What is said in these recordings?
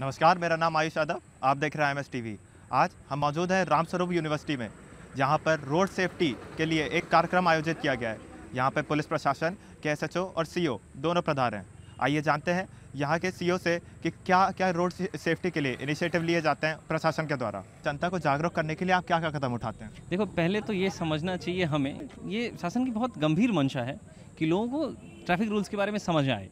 नमस्कार मेरा नाम आयुष यादव आप देख रहे हैं एम एस टीवी आज हम मौजूद हैं रामस्वरूप यूनिवर्सिटी में जहाँ पर रोड सेफ्टी के लिए एक कार्यक्रम आयोजित किया गया है यहाँ पर पुलिस प्रशासन के एस और सी दोनों प्रधान हैं आइए जानते हैं यहाँ के सी से कि क्या क्या रोड सेफ्टी के लिए इनिशिएटिव लिए जाते हैं प्रशासन के द्वारा जनता को जागरूक करने के लिए आप क्या क्या कदम उठाते हैं देखो पहले तो ये समझना चाहिए हमें ये शासन की बहुत गंभीर मंशा है कि लोगों को ट्रैफिक रूल्स के बारे में समझ आए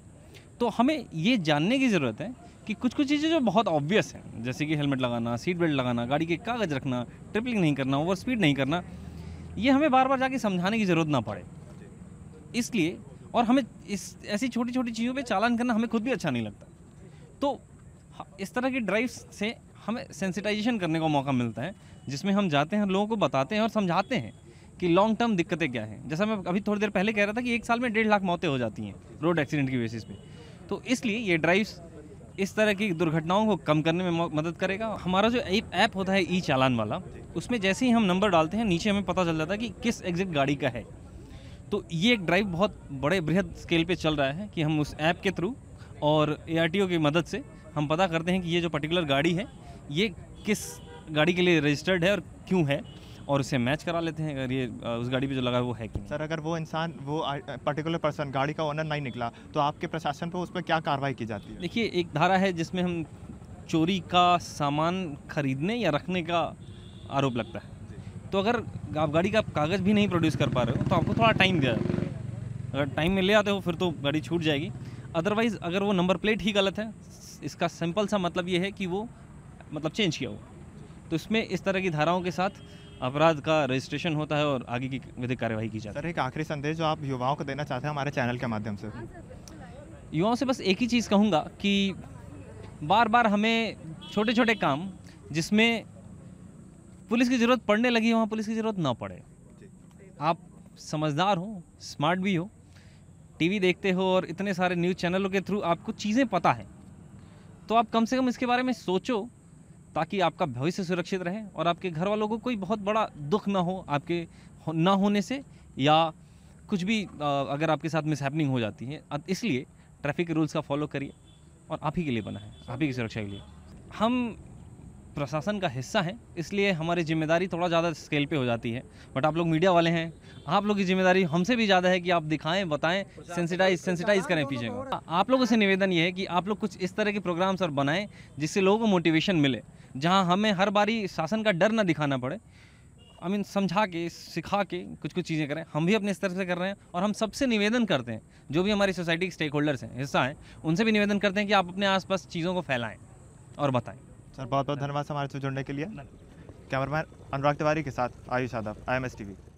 तो हमें ये जानने की ज़रूरत है कि कुछ कुछ चीज़ें जो बहुत ऑब्वियस हैं जैसे कि हेलमेट लगाना सीट बेल्ट लगाना गाड़ी के कागज़ रखना ट्रिपलिंग नहीं करना ओवर स्पीड नहीं करना ये हमें बार बार जाके समझाने की ज़रूरत ना पड़े इसलिए और हमें इस ऐसी छोटी छोटी चीज़ों पे चालान करना हमें खुद भी अच्छा नहीं लगता तो इस तरह की ड्राइव से हमें सेंसिटाइजेशन करने का मौका मिलता है जिसमें हम जाते हैं लोगों को बताते हैं और समझाते हैं कि लॉन्ग टर्म दिक्कतें क्या हैं जैसा मैं अभी थोड़ी देर पहले कह रहा था कि एक साल में डेढ़ लाख मौतें हो जाती हैं रोड एक्सीडेंट की बेसिस पे तो इसलिए ये ड्राइव्स इस तरह की दुर्घटनाओं को कम करने में मदद करेगा हमारा जो ऐप होता है ई चालान वाला उसमें जैसे ही हम नंबर डालते हैं नीचे हमें पता चल जाता है कि किस एग्जिट गाड़ी का है तो ये एक ड्राइव बहुत बड़े बृहद स्केल पे चल रहा है कि हम उस ऐप के थ्रू और ए की मदद से हम पता करते हैं कि ये जो पर्टिकुलर गाड़ी है ये किस गाड़ी के लिए रजिस्टर्ड है और क्यों है और उसे मैच करा लेते हैं अगर ये उस गाड़ी पर जो लगा वो है कि नहीं सर अगर वो इंसान वो पर्टिकुलर पर्सन गाड़ी का ओनर नहीं निकला तो आपके प्रशासन पर उस पर क्या कार्रवाई की जाती है देखिए एक धारा है जिसमें हम चोरी का सामान खरीदने या रखने का आरोप लगता है तो अगर आप गाड़ी का कागज़ भी नहीं प्रोड्यूस कर पा रहे हो तो आपको थोड़ा टाइम दिया जाता है अगर टाइम में ले आते हो फिर तो गाड़ी छूट जाएगी अदरवाइज़ अगर वो नंबर प्लेट ही गलत है इसका सिंपल सा मतलब ये है कि वो मतलब चेंज किया हुआ तो इसमें इस तरह की धाराओं के साथ अपराध का रजिस्ट्रेशन होता है और आगे की विधिक कार्यवाही की जाती है सर एक आखिरी संदेश जो आप युवाओं को देना चाहते हैं हमारे चैनल के माध्यम से हाँ युवाओं से बस एक ही चीज़ कहूँगा कि बार बार हमें छोटे छोटे काम जिसमें पुलिस की ज़रूरत पड़ने लगी वहाँ पुलिस की ज़रूरत ना पड़े आप समझदार हो स्मार्ट भी हो टीवी देखते हो और इतने सारे न्यूज़ चैनलों के थ्रू आपको चीज़ें पता है तो आप कम से कम इसके बारे में सोचो ताकि आपका भविष्य सुरक्षित रहे और आपके घर वालों को कोई बहुत बड़ा दुख ना हो आपके ना होने से या कुछ भी अगर आपके साथ मिसहैपनिंग हो जाती है इसलिए ट्रैफिक रूल्स का फॉलो करिए और आप ही के लिए बना है आप ही की सुरक्षा के लिए हम प्रशासन का हिस्सा हैं इसलिए हमारी जिम्मेदारी थोड़ा ज़्यादा स्केल पे हो जाती है बट आप लोग मीडिया वाले हैं आप लोग की जिम्मेदारी हमसे भी ज़्यादा है कि आप दिखाएं बताएं सेंसिटाइज सेंसिटाइज करें पीछे को आप लोगों से निवेदन ये है कि आप लोग कुछ इस तरह के प्रोग्राम्स और बनाएं जिससे लोगों को मोटिवेशन मिले जहाँ हमें हर बारी शासन का डर ना दिखाना पड़े आई मीन समझा के सिखा के कुछ कुछ चीज़ें करें हम भी अपने स्तर से कर रहे हैं और हम सबसे निवेदन करते हैं जो भी हमारी सोसाइटी के स्टेक होल्डर्स हैं हिस्सा हैं उनसे भी निवेदन करते हैं कि आप अपने आसपास चीज़ों को फैलाएं और बताएं सर बहुत बहुत धन्यवाद हमारे से जुड़ने के लिए कैमरामैन अनुराग तिवारी के साथ Ayush Yadav I M S T we